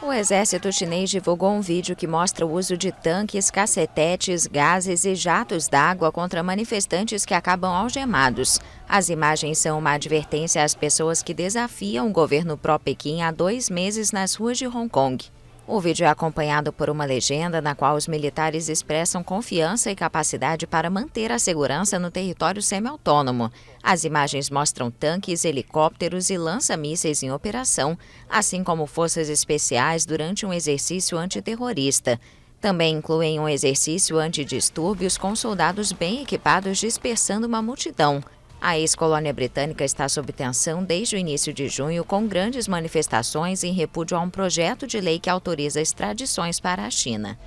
O exército chinês divulgou um vídeo que mostra o uso de tanques, cacetetes, gases e jatos d'água contra manifestantes que acabam algemados. As imagens são uma advertência às pessoas que desafiam o governo pró-Pequim há dois meses nas ruas de Hong Kong. O vídeo é acompanhado por uma legenda na qual os militares expressam confiança e capacidade para manter a segurança no território semi-autônomo. As imagens mostram tanques, helicópteros e lança-mísseis em operação, assim como forças especiais durante um exercício antiterrorista. Também incluem um exercício antidistúrbios com soldados bem equipados dispersando uma multidão. A ex-colônia britânica está sob tensão desde o início de junho, com grandes manifestações em repúdio a um projeto de lei que autoriza extradições para a China.